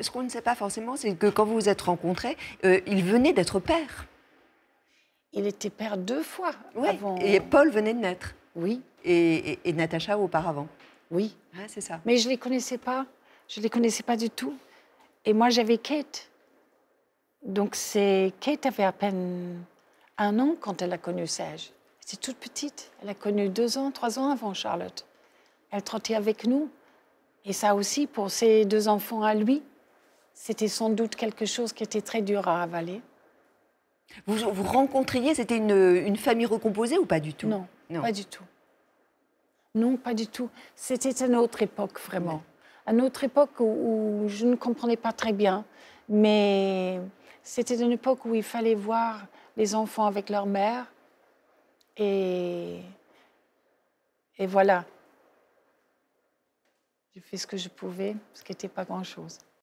Ce qu'on ne sait pas forcément, c'est que quand vous vous êtes rencontrés, euh, il venait d'être père. Il était père deux fois. Oui. Et Paul venait de naître. Oui. Et, Natacha auparavant. Oui. c'est ça. Mais je ne les connaissais pas. Je ne les connaissais pas du tout. Et moi, j'avais Kate. Donc, c'est Kate avait à peine un an quand elle a connu Serge. C'est toute petite. Elle a connu deux ans, trois ans avant Charlotte. Elle trottait avec nous. Et ça aussi, pour ses deux enfants à lui, c'était sans doute quelque chose qui était très dur à avaler. Vous vous rencontriez, c'était une, famille recomposée ou pas du tout non, pas du tout. Non, pas du tout. C'était une autre époque, vraiment. Une autre époque où, je ne comprenais pas très bien, mais c'était une époque où il fallait voir les enfants avec leur mère. Et, et voilà. J'ai fait ce que je pouvais, ce qui n'était pas grand-chose.